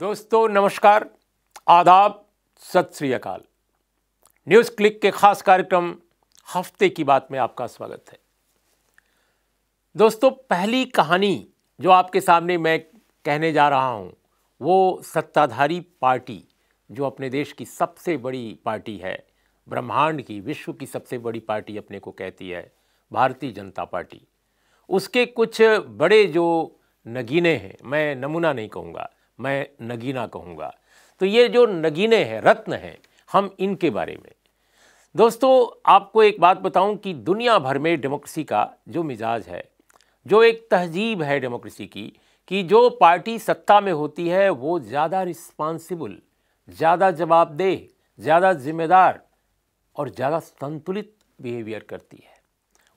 दोस्तों नमस्कार आदाब सत श्री अकाल न्यूज़ क्लिक के ख़ास कार्यक्रम हफ्ते की बात में आपका स्वागत है दोस्तों पहली कहानी जो आपके सामने मैं कहने जा रहा हूँ वो सत्ताधारी पार्टी जो अपने देश की सबसे बड़ी पार्टी है ब्रह्मांड की विश्व की सबसे बड़ी पार्टी अपने को कहती है भारतीय जनता पार्टी उसके कुछ बड़े जो नगीने हैं मैं नमूना नहीं कहूँगा मैं नगीना कहूँगा तो ये जो नगीने हैं रत्न हैं हम इनके बारे में दोस्तों आपको एक बात बताऊं कि दुनिया भर में डेमोक्रेसी का जो मिजाज है जो एक तहजीब है डेमोक्रेसी की कि जो पार्टी सत्ता में होती है वो ज़्यादा रिस्पांसिबल ज़्यादा जवाबदेह ज़्यादा जिम्मेदार और ज़्यादा संतुलित बिहेवियर करती है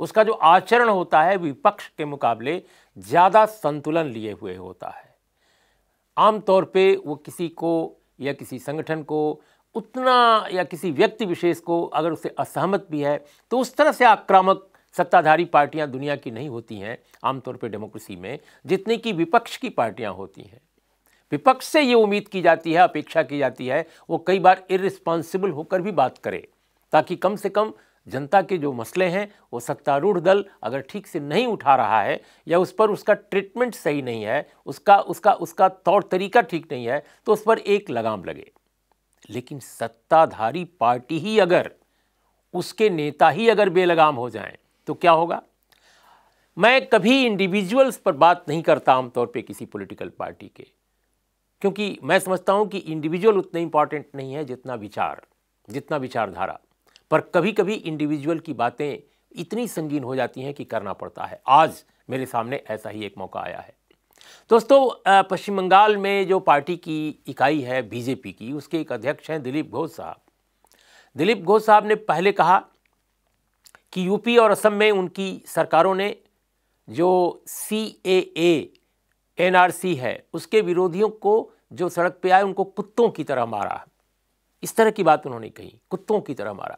उसका जो आचरण होता है विपक्ष के मुकाबले ज़्यादा संतुलन लिए हुए होता है आमतौर पे वो किसी को या किसी संगठन को उतना या किसी व्यक्ति विशेष को अगर उससे असहमत भी है तो उस तरह से आक्रामक सत्ताधारी पार्टियां दुनिया की नहीं होती हैं आमतौर पर डेमोक्रेसी में जितनी कि विपक्ष की पार्टियां होती हैं विपक्ष से ये उम्मीद की जाती है अपेक्षा की जाती है वो कई बार इरिस्पॉन्सिबल होकर भी बात करे ताकि कम से कम जनता के जो मसले हैं वो सत्तारूढ़ दल अगर ठीक से नहीं उठा रहा है या उस पर उसका ट्रीटमेंट सही नहीं है उसका उसका उसका तौर तरीका ठीक नहीं है तो उस पर एक लगाम लगे लेकिन सत्ताधारी पार्टी ही अगर उसके नेता ही अगर बेलगाम हो जाए तो क्या होगा मैं कभी इंडिविजुअल्स पर बात नहीं करता आमतौर पे किसी पॉलिटिकल पार्टी के क्योंकि मैं समझता हूँ कि इंडिविजुअल उतना इंपॉर्टेंट नहीं है जितना विचार जितना विचारधारा पर कभी कभी इंडिविजुअल की बातें इतनी संगीन हो जाती हैं कि करना पड़ता है आज मेरे सामने ऐसा ही एक मौका आया है दोस्तों पश्चिम बंगाल में जो पार्टी की इकाई है बीजेपी की उसके एक अध्यक्ष हैं दिलीप घोष साहब दिलीप घोष साहब ने पहले कहा कि यूपी और असम में उनकी सरकारों ने जो सी ए सी है उसके विरोधियों को जो सड़क पे आए उनको कुत्तों की तरह मारा इस तरह की बात उन्होंने कही कुत्तों की तरह मारा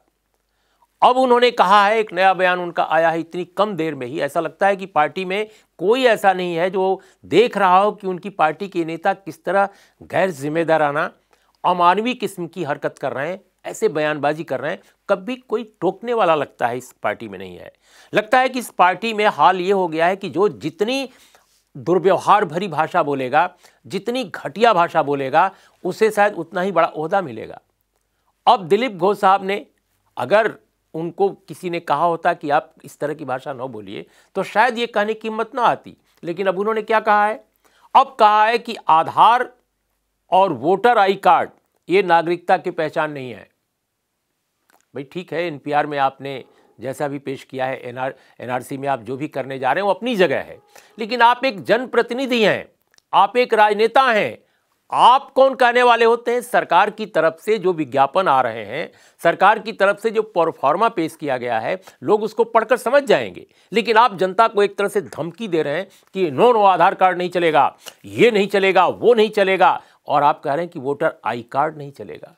अब उन्होंने कहा है एक नया बयान उनका आया है इतनी कम देर में ही ऐसा लगता है कि पार्टी में कोई ऐसा नहीं है जो देख रहा हो कि उनकी पार्टी के नेता किस तरह गैर जिम्मेदाराना अमानवीय किस्म की हरकत कर रहे हैं ऐसे बयानबाजी कर रहे हैं कभी कोई टोकने वाला लगता है इस पार्टी में नहीं है लगता है कि इस पार्टी में हाल ये हो गया है कि जो जितनी दुर्व्यवहार भरी भाषा बोलेगा जितनी घटिया भाषा बोलेगा उसे शायद उतना ही बड़ा अहदा मिलेगा अब दिलीप घोष साहब ने अगर उनको किसी ने कहा होता कि आप इस तरह की भाषा ना बोलिए तो शायद ये कहने की हिम्मत ना आती लेकिन अब उन्होंने क्या कहा है अब कहा है कि आधार और वोटर आई कार्ड ये नागरिकता की पहचान नहीं है भाई ठीक है एनपीआर में आपने जैसा भी पेश किया है एनआर एनआरसी में आप जो भी करने जा रहे हैं वो अपनी जगह है लेकिन आप एक जनप्रतिनिधि हैं आप एक राजनेता हैं आप कौन कहने वाले होते हैं सरकार की तरफ से जो विज्ञापन आ रहे हैं सरकार की तरफ से जो परफॉर्मा पेश किया गया है लोग उसको पढ़कर समझ जाएंगे लेकिन आप जनता को एक तरह से धमकी दे रहे हैं कि नो नो आधार कार्ड नहीं चलेगा ये नहीं चलेगा वो नहीं चलेगा और आप कह रहे हैं कि वोटर आई कार्ड नहीं चलेगा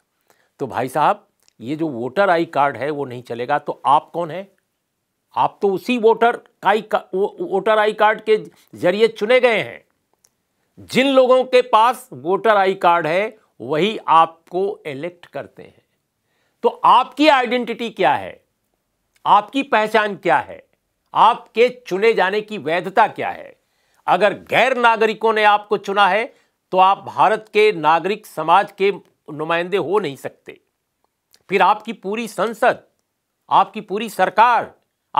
तो भाई साहब ये जो वोटर आई कार्ड है वो नहीं चलेगा तो आप कौन है आप तो उसी voter ID voter ID card के जरिए चुने गए हैं जिन लोगों के पास वोटर आई कार्ड है वही आपको इलेक्ट करते हैं तो आपकी आइडेंटिटी क्या है आपकी पहचान क्या है आपके चुने जाने की वैधता क्या है अगर गैर नागरिकों ने आपको चुना है तो आप भारत के नागरिक समाज के नुमाइंदे हो नहीं सकते फिर आपकी पूरी संसद आपकी पूरी सरकार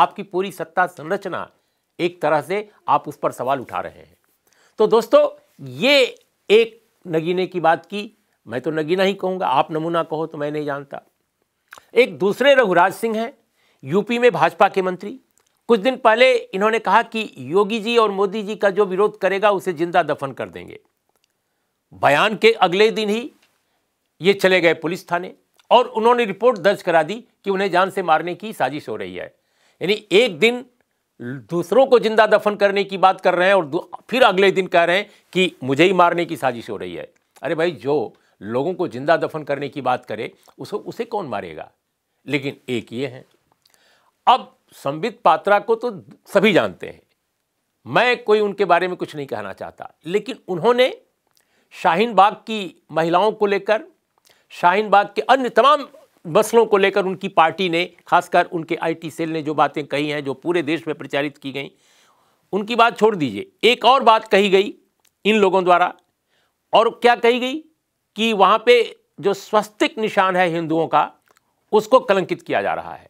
आपकी पूरी सत्ता संरचना एक तरह से आप उस पर सवाल उठा रहे हैं तो दोस्तों ये एक नगीने की बात की मैं तो नगीना ही कहूंगा आप नमूना कहो तो मैं नहीं जानता एक दूसरे रघुराज सिंह हैं यूपी में भाजपा के मंत्री कुछ दिन पहले इन्होंने कहा कि योगी जी और मोदी जी का जो विरोध करेगा उसे जिंदा दफन कर देंगे बयान के अगले दिन ही ये चले गए पुलिस थाने और उन्होंने रिपोर्ट दर्ज करा दी कि उन्हें जान से मारने की साजिश हो रही है यानी एक दिन दूसरों को जिंदा दफन करने की बात कर रहे हैं और फिर अगले दिन कह रहे हैं कि मुझे ही मारने की साजिश हो रही है अरे भाई जो लोगों को जिंदा दफन करने की बात करे उसे उसे कौन मारेगा लेकिन एक ये है अब संबित पात्रा को तो सभी जानते हैं मैं कोई उनके बारे में कुछ नहीं कहना चाहता लेकिन उन्होंने शाहीन बाग की महिलाओं को लेकर शाहीन बाग के अन्य तमाम मसलों को लेकर उनकी पार्टी ने खासकर उनके आईटी सेल ने जो बातें कही हैं जो पूरे देश में प्रचारित की गई उनकी बात छोड़ दीजिए एक और बात कही गई इन लोगों द्वारा और क्या कही गई कि वहाँ पे जो स्वस्तिक निशान है हिंदुओं का उसको कलंकित किया जा रहा है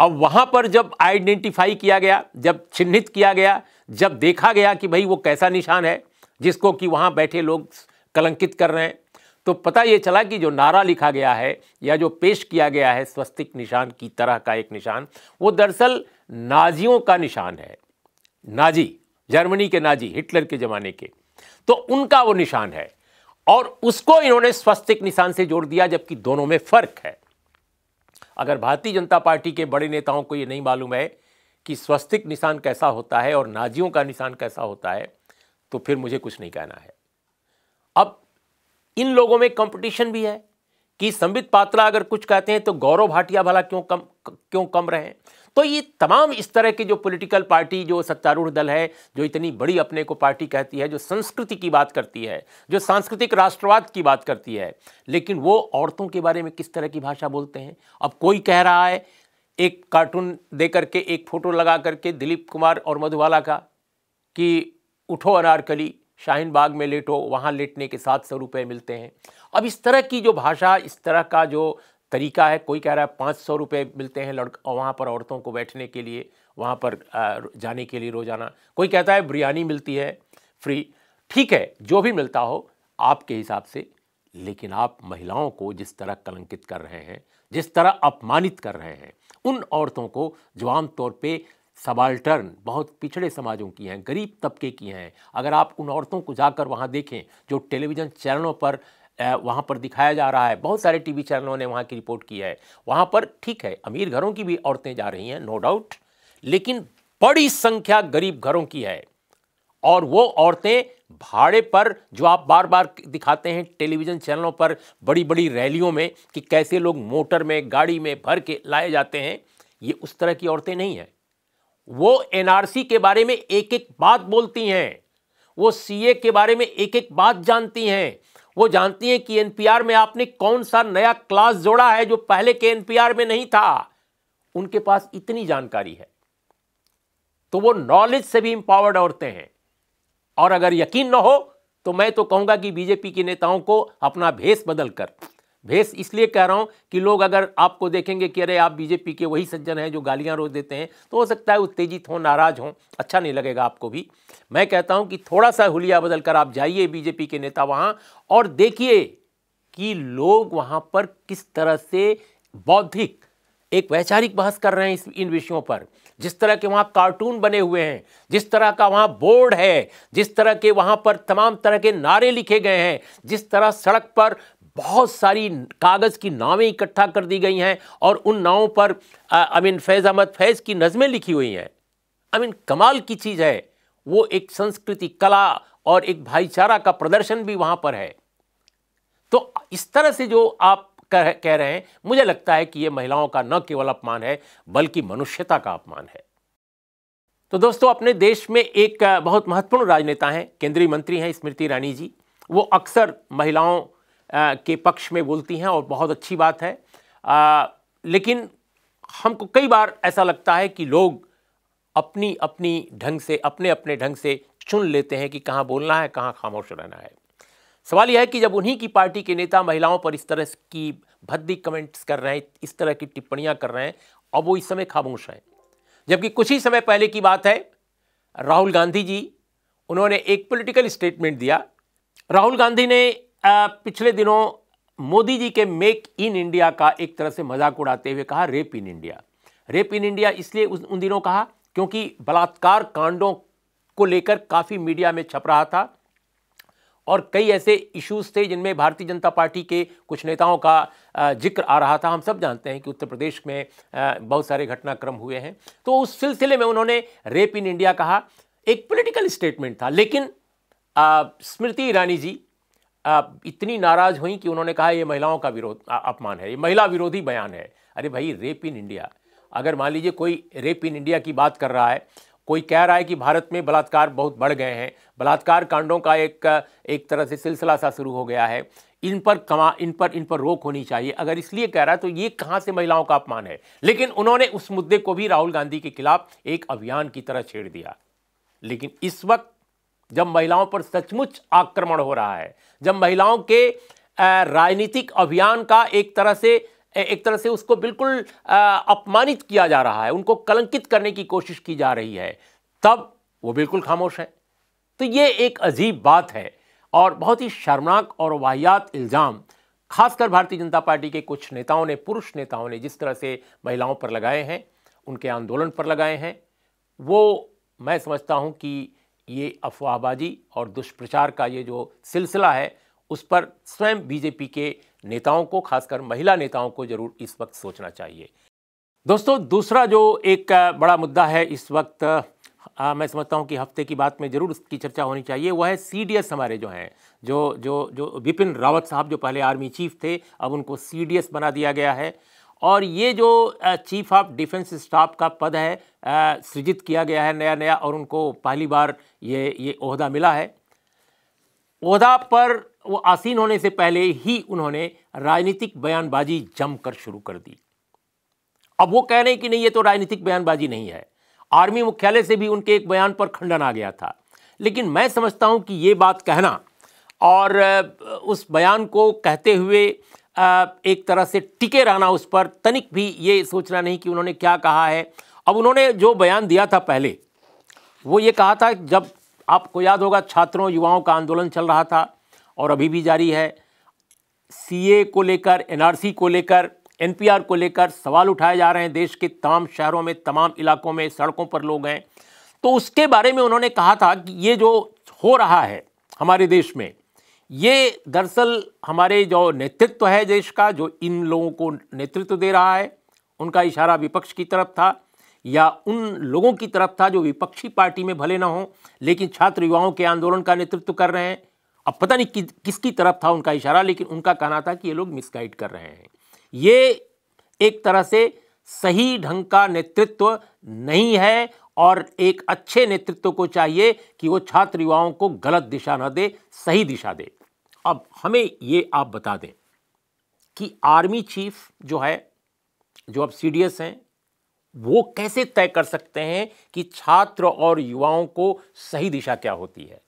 अब वहाँ पर जब आइडेंटिफाई किया गया जब चिन्हित किया गया जब देखा गया कि भाई वो कैसा निशान है जिसको कि वहाँ बैठे लोग कलंकित कर रहे हैं तो पता ये चला कि जो नारा लिखा गया है या जो पेश किया गया है स्वस्तिक निशान की तरह का एक निशान वो दरअसल नाजियों का निशान है नाजी जर्मनी के नाजी हिटलर के ज़माने के तो उनका वो निशान है और उसको इन्होंने स्वस्तिक निशान से जोड़ दिया जबकि दोनों में फ़र्क है अगर भारतीय जनता पार्टी के बड़े नेताओं को ये नहीं मालूम है कि स्वस्तिक निशान कैसा होता है और नाजियों का निशान कैसा होता है तो फिर मुझे कुछ नहीं कहना है अब इन लोगों में कंपटीशन भी है कि संबित पात्रा अगर कुछ कहते हैं तो गौरव भाटिया भला क्यों कम क्यों कम रहे तो ये तमाम इस तरह के जो पॉलिटिकल पार्टी जो सत्तारूढ़ दल है जो इतनी बड़ी अपने को पार्टी कहती है जो संस्कृति की बात करती है जो सांस्कृतिक राष्ट्रवाद की बात करती है लेकिन वो औरतों के बारे में किस तरह की भाषा बोलते हैं अब कोई कह रहा है एक कार्टून दे करके एक फ़ोटो लगा करके दिलीप कुमार और मधुबाला का कि उठो अनारकली शाहीन बाग में लेटो वहाँ लेटने के सात सौ रुपये मिलते हैं अब इस तरह की जो भाषा इस तरह का जो तरीका है कोई कह रहा है पाँच सौ रुपये मिलते हैं लड़का वहाँ पर औरतों को बैठने के लिए वहाँ पर जाने के लिए रोज़ाना कोई कहता है बिरयानी मिलती है फ्री ठीक है जो भी मिलता हो आपके हिसाब से लेकिन आप महिलाओं को जिस तरह कलंकित कर रहे हैं जिस तरह अपमानित कर रहे हैं उन औरतों को जो आमतौर पर सबाल्टर्न बहुत पिछड़े समाजों की हैं गरीब तबके की हैं अगर आप उन औरतों को जाकर वहाँ देखें जो टेलीविज़न चैनलों पर वहाँ पर दिखाया जा रहा है बहुत सारे टीवी चैनलों ने वहाँ की रिपोर्ट की है वहाँ पर ठीक है अमीर घरों की भी औरतें जा रही हैं नो डाउट लेकिन बड़ी संख्या गरीब घरों की है और वो औरतें भाड़े पर जो आप बार बार दिखाते हैं टेलीविज़न चैनलों पर बड़ी बड़ी रैलियों में कि कैसे लोग मोटर में गाड़ी में भर के लाए जाते हैं ये उस तरह की औरतें नहीं हैं वो एनआरसी के बारे में एक एक बात बोलती हैं वो सीए के बारे में एक एक बात जानती हैं वो जानती हैं कि एनपीआर में आपने कौन सा नया क्लास जोड़ा है जो पहले के एनपीआर में नहीं था उनके पास इतनी जानकारी है तो वो नॉलेज से भी इंपावर्ड औरतें हैं और अगर यकीन ना हो तो मैं तो कहूंगा कि बीजेपी के नेताओं को अपना भेस बदलकर भेष इसलिए कह रहा हूँ कि लोग अगर आपको देखेंगे कि अरे आप बीजेपी के वही सज्जन हैं जो गालियाँ रोज देते हैं तो हो सकता है उत्तेजित हों नाराज हों अच्छा नहीं लगेगा आपको भी मैं कहता हूँ कि थोड़ा सा हुलिया बदल कर आप जाइए बीजेपी के नेता वहाँ और देखिए कि लोग वहाँ पर किस तरह से बौद्धिक एक वैचारिक बहस कर रहे हैं इस इन विषयों पर जिस तरह के वहाँ कार्टून बने हुए हैं जिस तरह का वहाँ बोर्ड है जिस तरह के वहाँ पर तमाम तरह के नारे लिखे गए हैं जिस तरह सड़क पर बहुत सारी कागज़ की नावें इकट्ठा कर दी गई हैं और उन नावों पर आई मीन फैज़ अहमद फैज़ की नज़में लिखी हुई हैं आई मीन कमाल की चीज़ है वो एक संस्कृति कला और एक भाईचारा का प्रदर्शन भी वहाँ पर है तो इस तरह से जो आप कह कह रहे हैं मुझे लगता है कि ये महिलाओं का न केवल अपमान है बल्कि मनुष्यता का अपमान है तो दोस्तों अपने देश में एक बहुत महत्वपूर्ण राजनेता हैं केंद्रीय मंत्री हैं स्मृति ईरानी जी वो अक्सर महिलाओं के पक्ष में बोलती हैं और बहुत अच्छी बात है आ, लेकिन हमको कई बार ऐसा लगता है कि लोग अपनी अपनी ढंग से अपने अपने ढंग से चुन लेते हैं कि कहाँ बोलना है कहाँ खामोश रहना है सवाल यह है कि जब उन्हीं की पार्टी के नेता महिलाओं पर इस तरह की भद्दी कमेंट्स कर रहे हैं इस तरह की टिप्पणियां कर रहे हैं अब वो इस समय खामोश हैं जबकि कुछ ही समय पहले की बात है राहुल गांधी जी उन्होंने एक पॉलिटिकल स्टेटमेंट दिया राहुल गांधी ने पिछले दिनों मोदी जी के मेक इन इंडिया का एक तरह से मजाक उड़ाते हुए कहा rape in India rape in India इसलिए उस उन दिनों कहा क्योंकि बलात्कार कांडों को लेकर काफ़ी मीडिया में छप रहा था और कई ऐसे इश्यूज थे जिनमें भारतीय जनता पार्टी के कुछ नेताओं का जिक्र आ रहा था हम सब जानते हैं कि उत्तर प्रदेश में बहुत सारे घटनाक्रम हुए हैं तो उस सिलसिले में उन्होंने रेप इन इंडिया कहा एक पॉलिटिकल स्टेटमेंट था लेकिन स्मृति ईरानी जी इतनी नाराज़ हुई कि उन्होंने कहा ये महिलाओं का विरोध अपमान है ये महिला विरोधी बयान है अरे भाई रेप इन इंडिया अगर मान लीजिए कोई रेप इन इंडिया की बात कर रहा है कोई कह रहा है कि भारत में बलात्कार बहुत बढ़ गए हैं बलात्कार कांडों का एक एक तरह से सिलसिला सा शुरू हो गया है इन पर कमा इन पर इन पर रोक होनी चाहिए अगर इसलिए कह रहा है तो ये कहाँ से महिलाओं का अपमान है लेकिन उन्होंने उस मुद्दे को भी राहुल गांधी के खिलाफ एक अभियान की तरह छेड़ दिया लेकिन इस वक्त जब महिलाओं पर सचमुच आक्रमण हो रहा है जब महिलाओं के राजनीतिक अभियान का एक तरह से एक तरह से उसको बिल्कुल अपमानित किया जा रहा है उनको कलंकित करने की कोशिश की जा रही है तब वो बिल्कुल खामोश है तो ये एक अजीब बात है और बहुत ही शर्मनाक और वाहियात इल्ज़ाम खासकर भारतीय जनता पार्टी के कुछ नेताओं ने पुरुष नेताओं ने जिस तरह से महिलाओं पर लगाए हैं उनके आंदोलन पर लगाए हैं वो मैं समझता हूँ कि ये अफवाहबाजी और दुष्प्रचार का ये जो सिलसिला है उस पर स्वयं बीजेपी के नेताओं को खासकर महिला नेताओं को जरूर इस वक्त सोचना चाहिए दोस्तों दूसरा जो एक बड़ा मुद्दा है इस वक्त आ, हाँ, मैं समझता हूँ कि हफ्ते की बात में जरूर उसकी चर्चा होनी चाहिए वह है सीडीएस हमारे जो हैं जो जो जो विपिन रावत साहब जो पहले आर्मी चीफ थे अब उनको सीडीएस बना दिया गया है और ये जो चीफ ऑफ डिफेंस स्टाफ का पद है सृजित किया गया है नया नया और उनको पहली बार ये ये अहदा मिला है अहदा पर वो आसीन होने से पहले ही उन्होंने राजनीतिक बयानबाजी जमकर शुरू कर दी अब वो कह रहे हैं कि नहीं ये तो राजनीतिक बयानबाजी नहीं है आर्मी मुख्यालय से भी उनके एक बयान पर खंडन आ गया था लेकिन मैं समझता हूं कि ये बात कहना और उस बयान को कहते हुए एक तरह से टिके रहना उस पर तनिक भी ये सोचना नहीं कि उन्होंने क्या कहा है अब उन्होंने जो बयान दिया था पहले वो ये कहा था जब आपको याद होगा छात्रों युवाओं का आंदोलन चल रहा था और अभी भी जारी है सीए को लेकर एनआरसी को लेकर एनपीआर को लेकर सवाल उठाए जा रहे हैं देश के तमाम शहरों में तमाम इलाकों में सड़कों पर लोग हैं तो उसके बारे में उन्होंने कहा था कि ये जो हो रहा है हमारे देश में ये दरअसल हमारे जो नेतृत्व तो है देश का जो इन लोगों को नेतृत्व तो दे रहा है उनका इशारा विपक्ष की तरफ था या उन लोगों की तरफ था जो विपक्षी पार्टी में भले ना हो लेकिन छात्र युवाओं के आंदोलन का नेतृत्व कर रहे हैं अब पता नहीं कि, किसकी तरफ था उनका इशारा लेकिन उनका कहना था कि ये लोग मिसगाइड कर रहे हैं ये एक तरह से सही ढंग का नेतृत्व नहीं है और एक अच्छे नेतृत्व को चाहिए कि वो छात्र युवाओं को गलत दिशा न दे सही दिशा दे अब हमें ये आप बता दें कि आर्मी चीफ जो है जो अब सी हैं वो कैसे तय कर सकते हैं कि छात्र और युवाओं को सही दिशा क्या होती है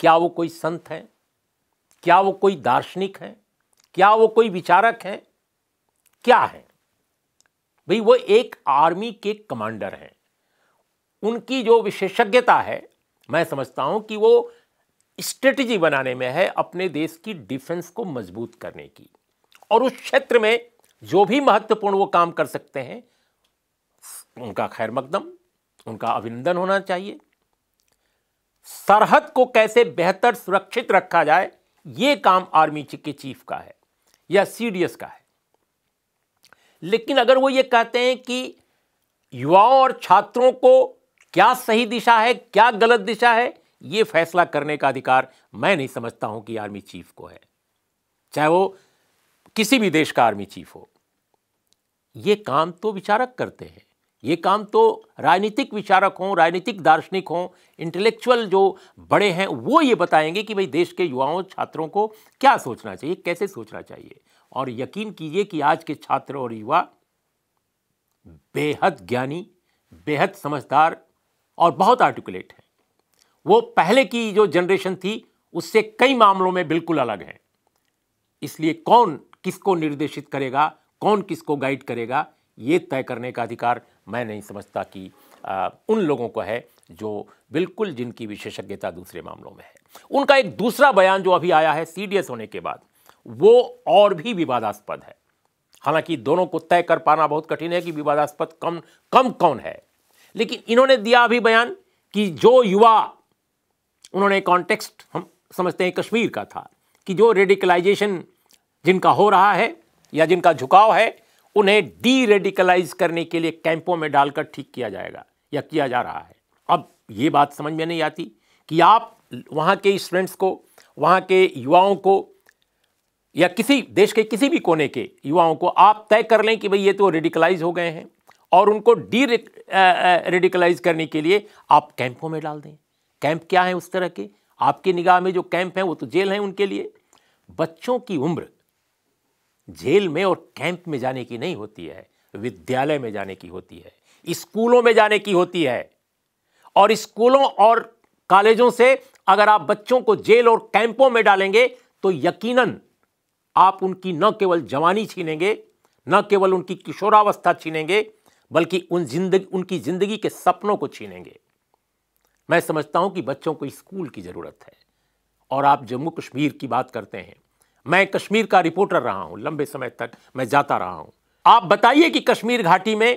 क्या वो कोई संत हैं क्या वो कोई दार्शनिक हैं क्या वो कोई विचारक हैं क्या है भाई वो एक आर्मी के कमांडर हैं उनकी जो विशेषज्ञता है मैं समझता हूं कि वो स्ट्रेटजी बनाने में है अपने देश की डिफेंस को मजबूत करने की और उस क्षेत्र में जो भी महत्वपूर्ण वो काम कर सकते हैं उनका खैर मकदम उनका अभिनंदन होना चाहिए सरहद को कैसे बेहतर सुरक्षित रखा जाए ये काम आर्मी के चीफ का है या सीडीएस का है लेकिन अगर वो ये कहते हैं कि युवाओं और छात्रों को क्या सही दिशा है क्या गलत दिशा है ये फैसला करने का अधिकार मैं नहीं समझता हूं कि आर्मी चीफ को है चाहे वो किसी भी देश का आर्मी चीफ हो ये काम तो विचारक करते हैं ये काम तो राजनीतिक विचारक हों राजनीतिक दार्शनिक हों इंटेलेक्चुअल जो बड़े हैं वो ये बताएंगे कि भाई देश के युवाओं छात्रों को क्या सोचना चाहिए कैसे सोचना चाहिए और यकीन कीजिए कि आज के छात्र और युवा बेहद ज्ञानी बेहद समझदार और बहुत आर्टिकुलेट हैं वो पहले की जो जनरेशन थी उससे कई मामलों में बिल्कुल अलग है इसलिए कौन किसको निर्देशित करेगा कौन किसको गाइड करेगा ये तय करने का अधिकार मैं नहीं समझता कि आ, उन लोगों को है जो बिल्कुल जिनकी विशेषज्ञता दूसरे मामलों में है उनका एक दूसरा बयान जो अभी आया है सीडीएस होने के बाद वो और भी विवादास्पद है हालांकि दोनों को तय कर पाना बहुत कठिन है कि विवादास्पद कम कम कौन है लेकिन इन्होंने दिया अभी बयान कि जो युवा उन्होंने कॉन्टेक्स्ट हम समझते हैं कश्मीर का था कि जो रेडिकलाइजेशन जिनका हो रहा है या जिनका झुकाव है उन्हें डी रेडिकलाइज करने के लिए कैंपों में डालकर ठीक किया जाएगा या किया जा रहा है अब ये बात समझ में नहीं आती कि आप वहाँ के स्टूडेंट्स को वहाँ के युवाओं को या किसी देश के किसी भी कोने के युवाओं को आप तय कर लें कि भाई ये तो रेडिकलाइज हो गए हैं और उनको डी रेडिकलाइज करने के लिए आप कैंपों में डाल दें कैंप क्या है उस तरह के आपकी निगाह में जो कैंप हैं वो तो जेल हैं उनके लिए बच्चों की उम्र जेल में और कैंप में जाने की नहीं होती है विद्यालय में जाने की होती है स्कूलों में जाने की होती है और स्कूलों और कॉलेजों से अगर आप बच्चों को जेल और कैंपों में डालेंगे तो यकीनन आप उनकी न केवल जवानी छीनेंगे न केवल उनकी किशोरावस्था छीनेंगे बल्कि उन जिंदगी उनकी ज़िंदगी के सपनों को छीनेंगे मैं समझता हूं कि बच्चों को स्कूल की ज़रूरत है और आप जम्मू कश्मीर की बात करते हैं मैं कश्मीर का रिपोर्टर रहा हूं लंबे समय तक मैं जाता रहा हूं आप बताइए कि कश्मीर घाटी में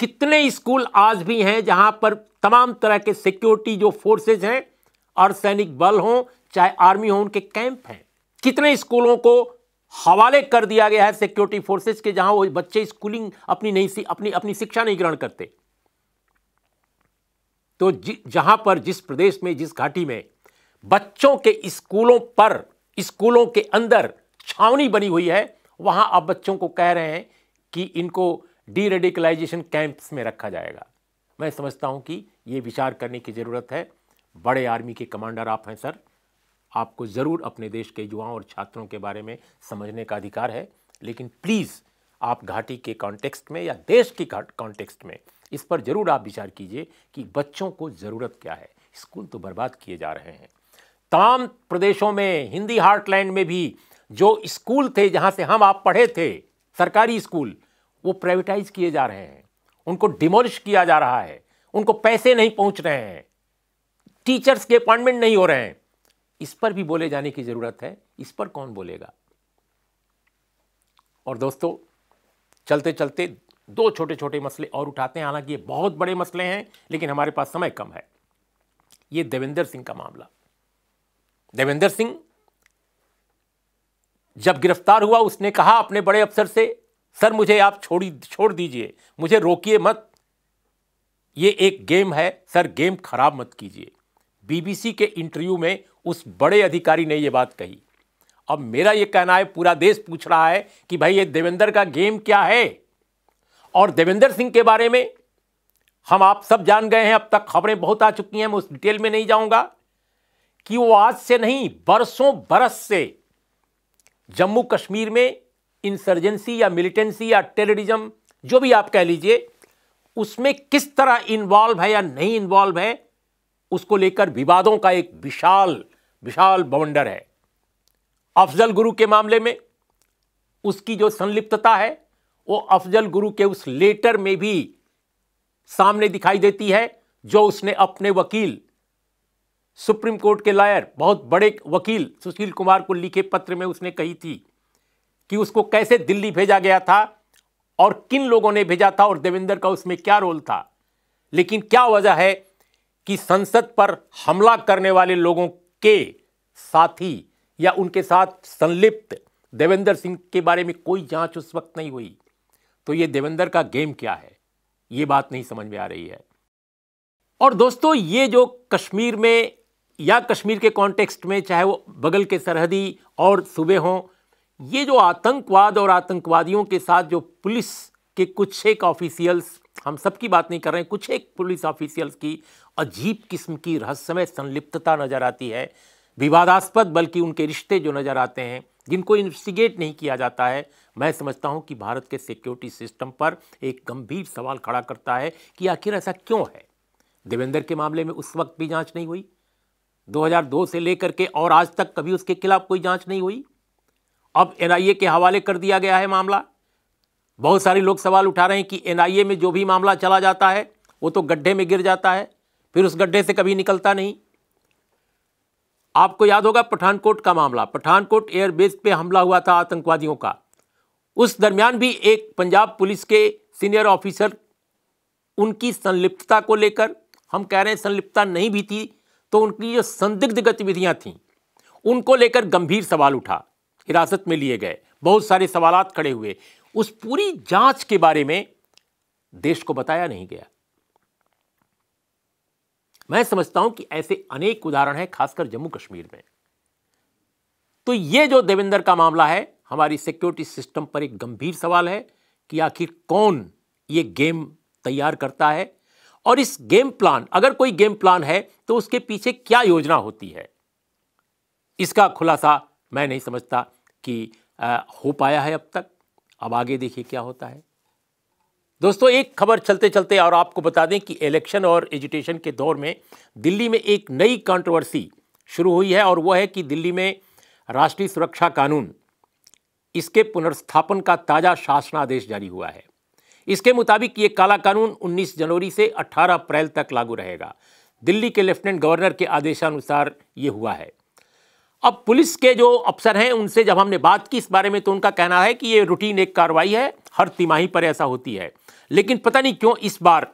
कितने स्कूल आज भी हैं जहां पर तमाम तरह के सिक्योरिटी जो फोर्सेज हैं अर्धसैनिक बल हों चाहे आर्मी हो उनके कैंप हैं कितने स्कूलों को हवाले कर दिया गया है सिक्योरिटी फोर्सेज के जहां वो बच्चे स्कूलिंग अपनी नहीं अपनी अपनी शिक्षा नहीं ग्रहण करते तो जहां पर जिस प्रदेश में जिस घाटी में बच्चों के स्कूलों पर स्कूलों के अंदर छावनी बनी हुई है वहां आप बच्चों को कह रहे हैं कि इनको डी रेडिकलाइजेशन कैंप्स में रखा जाएगा मैं समझता हूं कि ये विचार करने की ज़रूरत है बड़े आर्मी के कमांडर आप हैं सर आपको ज़रूर अपने देश के युवाओं और छात्रों के बारे में समझने का अधिकार है लेकिन प्लीज़ आप घाटी के कॉन्टेक्स्ट में या देश की कॉन्टेक्स्ट में इस पर ज़रूर आप विचार कीजिए कि बच्चों को ज़रूरत क्या है स्कूल तो बर्बाद किए जा रहे हैं तमाम प्रदेशों में हिंदी हार्टलैंड में भी जो स्कूल थे जहां से हम आप पढ़े थे सरकारी स्कूल वो प्राइवेटाइज किए जा रहे हैं उनको डिमोलिश किया जा रहा है उनको पैसे नहीं पहुंच रहे हैं टीचर्स के अपॉइंटमेंट नहीं हो रहे हैं इस पर भी बोले जाने की ज़रूरत है इस पर कौन बोलेगा और दोस्तों चलते चलते दो छोटे छोटे मसले और उठाते हैं हालांकि ये बहुत बड़े मसले हैं लेकिन हमारे पास समय कम है ये देवेंद्र सिंह का मामला देवेंद्र सिंह जब गिरफ्तार हुआ उसने कहा अपने बड़े अफसर से सर मुझे आप छोड़ी छोड़ दीजिए मुझे रोकिए मत ये एक गेम है सर गेम खराब मत कीजिए बीबीसी के इंटरव्यू में उस बड़े अधिकारी ने यह बात कही अब मेरा यह कहना है पूरा देश पूछ रहा है कि भाई ये देवेंद्र का गेम क्या है और देवेंद्र सिंह के बारे में हम आप सब जान गए हैं अब तक खबरें बहुत आ चुकी हैं मैं उस डिटेल में नहीं जाऊंगा कि वो आज से नहीं बरसों बरस से जम्मू कश्मीर में इंसर्जेंसी या मिलिटेंसी या टेररिज्म जो भी आप कह लीजिए उसमें किस तरह इन्वॉल्व है या नहीं इन्वॉल्व है उसको लेकर विवादों का एक विशाल विशाल बवंडर है अफजल गुरु के मामले में उसकी जो संलिप्तता है वो अफजल गुरु के उस लेटर में भी सामने दिखाई देती है जो उसने अपने वकील सुप्रीम कोर्ट के लायर बहुत बड़े वकील सुशील कुमार को लिखे पत्र में उसने कही थी कि उसको कैसे दिल्ली भेजा गया था और किन लोगों ने भेजा था और देवेंद्र का उसमें क्या रोल था लेकिन क्या वजह है कि संसद पर हमला करने वाले लोगों के साथी या उनके साथ संलिप्त देवेंद्र सिंह के बारे में कोई जांच उस वक्त नहीं हुई तो ये देवेंद्र का गेम क्या है ये बात नहीं समझ में आ रही है और दोस्तों ये जो कश्मीर में या कश्मीर के कॉन्टेक्स्ट में चाहे वो बगल के सरहदी और सूबे हों ये जो आतंकवाद और आतंकवादियों के साथ जो पुलिस के कुछ एक ऑफिशियल्स हम सबकी बात नहीं कर रहे हैं कुछ एक पुलिस ऑफिशियल्स की अजीब किस्म की रहस्यमय संलिप्तता नज़र आती है विवादास्पद बल्कि उनके रिश्ते जो नज़र आते हैं जिनको इन्वेस्टिगेट नहीं किया जाता है मैं समझता हूं कि भारत के सिक्योरिटी सिस्टम पर एक गंभीर सवाल खड़ा करता है कि आखिर ऐसा क्यों है देवेंद्र के मामले में उस वक्त भी जांच नहीं हुई 2002 से लेकर के और आज तक कभी उसके खिलाफ कोई जांच नहीं हुई अब एन के हवाले कर दिया गया है मामला बहुत सारे लोग सवाल उठा रहे हैं कि एन में जो भी मामला चला जाता है वो तो गड्ढे में गिर जाता है फिर उस गड्ढे से कभी निकलता नहीं आपको याद होगा पठानकोट का मामला पठानकोट एयरबेस पे हमला हुआ था आतंकवादियों का उस दरमियान भी एक पंजाब पुलिस के सीनियर ऑफिसर उनकी संलिप्तता को लेकर हम कह रहे हैं संलिप्तता नहीं भी थी तो उनकी जो संदिग्ध गतिविधियां थीं उनको लेकर गंभीर सवाल उठा हिरासत में लिए गए बहुत सारे सवाल खड़े हुए उस पूरी जांच के बारे में देश को बताया नहीं गया मैं समझता हूं कि ऐसे अनेक उदाहरण हैं खासकर जम्मू कश्मीर में तो ये जो देवेंद्र का मामला है हमारी सिक्योरिटी सिस्टम पर एक गंभीर सवाल है कि आखिर कौन ये गेम तैयार करता है और इस गेम प्लान अगर कोई गेम प्लान है तो उसके पीछे क्या योजना होती है इसका खुलासा मैं नहीं समझता कि आ, हो पाया है अब तक अब आगे देखिए क्या होता है दोस्तों एक खबर चलते चलते और आपको बता दें कि इलेक्शन और एजुटेशन के दौर में दिल्ली में एक नई कंट्रोवर्सी शुरू हुई है और वह है कि दिल्ली में राष्ट्रीय सुरक्षा कानून इसके पुनर्स्थापन का ताज़ा शासनादेश जारी हुआ है इसके मुताबिक ये काला कानून 19 जनवरी से 18 अप्रैल तक लागू रहेगा दिल्ली के लेफ्टिनेंट गवर्नर के आदेशानुसार ये हुआ है अब पुलिस के जो अफसर हैं उनसे जब हमने बात की इस बारे में तो उनका कहना है कि ये रूटीन एक कार्रवाई है हर तिमाही पर ऐसा होती है लेकिन पता नहीं क्यों इस बार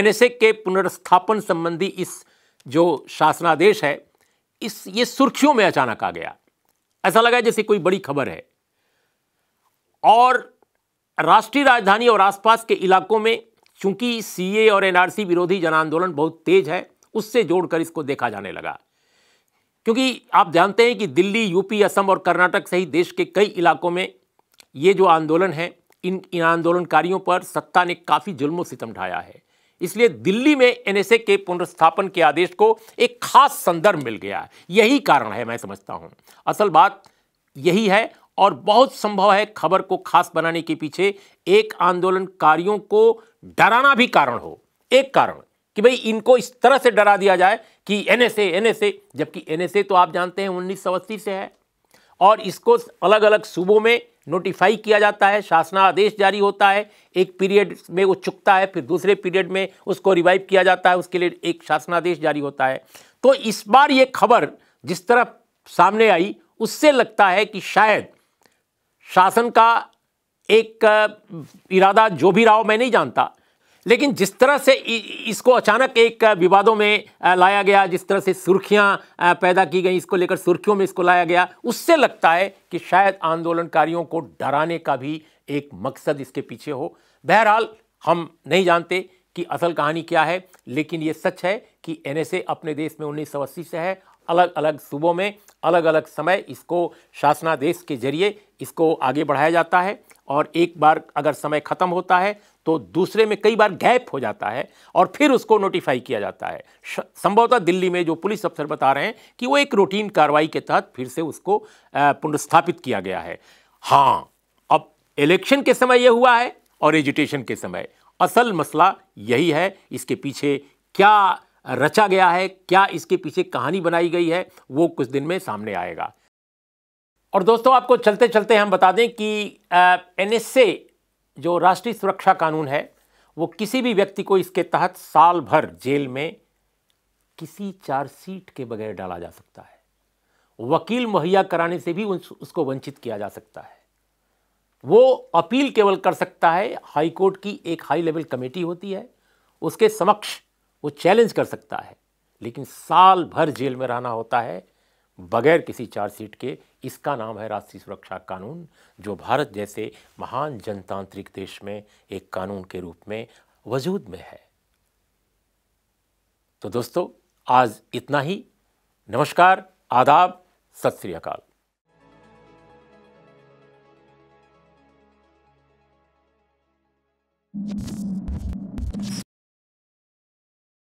एनएसए के पुनर्स्थापन संबंधी इस जो शासनादेश है इस ये सुर्खियों में अचानक आ गया ऐसा लगा जैसे कोई बड़ी खबर है और राष्ट्रीय राजधानी और आसपास के इलाकों में चूंकि सीए और एनआरसी विरोधी जन आंदोलन बहुत तेज है उससे जोड़कर इसको देखा जाने लगा क्योंकि आप जानते हैं कि दिल्ली यूपी असम और कर्नाटक सहित देश के कई इलाकों में ये जो आंदोलन है इन इन आंदोलनकारियों पर सत्ता ने काफ़ी जुल्म सितम ढाया है इसलिए दिल्ली में एनएसए के पुनर्स्थापन के आदेश को एक खास संदर्भ मिल गया है यही कारण है मैं समझता हूँ असल बात यही है और बहुत संभव है खबर को खास बनाने के पीछे एक आंदोलनकारियों को डराना भी कारण हो एक कारण कि भाई इनको इस तरह से डरा दिया जाए कि एनएसए एनएसए जबकि एनएसए तो आप जानते हैं उन्नीस से है और इसको अलग अलग सूबों में नोटिफाई किया जाता है शासनादेश जारी होता है एक पीरियड में वो चुकता है फिर दूसरे पीरियड में उसको रिवाइव किया जाता है उसके लिए एक शासनादेश जारी होता है तो इस बार ये खबर जिस तरह सामने आई उससे लगता है कि शायद शासन का एक इरादा जो भी रहा मैं नहीं जानता लेकिन जिस तरह से इसको अचानक एक विवादों में लाया गया जिस तरह से सुर्खियां पैदा की गई इसको लेकर सुर्खियों में इसको लाया गया उससे लगता है कि शायद आंदोलनकारियों को डराने का भी एक मकसद इसके पीछे हो बहरहाल हम नहीं जानते कि असल कहानी क्या है लेकिन ये सच है कि एनएसए अपने देश में उन्नीस से है अलग अलग सूबों में अलग अलग समय इसको शासनादेश के जरिए इसको आगे बढ़ाया जाता है और एक बार अगर समय ख़त्म होता है तो दूसरे में कई बार गैप हो जाता है और फिर उसको नोटिफाई किया जाता है संभवतः दिल्ली में जो पुलिस अफसर बता रहे हैं कि वो एक रूटीन कार्रवाई के तहत फिर से उसको पुनर्स्थापित किया गया है हाँ अब इलेक्शन के समय यह हुआ है और एजुटेशन के समय असल मसला यही है इसके पीछे क्या रचा गया है क्या इसके पीछे कहानी बनाई गई है वो कुछ दिन में सामने आएगा और दोस्तों आपको चलते चलते हम बता दें कि एन जो राष्ट्रीय सुरक्षा कानून है वो किसी भी व्यक्ति को इसके तहत साल भर जेल में किसी चार्जशीट के बगैर डाला जा सकता है वकील मुहैया कराने से भी उसको वंचित किया जा सकता है वो अपील केवल कर सकता है हाईकोर्ट की एक हाई लेवल कमेटी होती है उसके समक्ष वो चैलेंज कर सकता है लेकिन साल भर जेल में रहना होता है बगैर किसी चार्जशीट के इसका नाम है राष्ट्रीय सुरक्षा कानून जो भारत जैसे महान जनतांत्रिक देश में एक कानून के रूप में वजूद में है तो दोस्तों आज इतना ही नमस्कार आदाब सत श्री अकाल you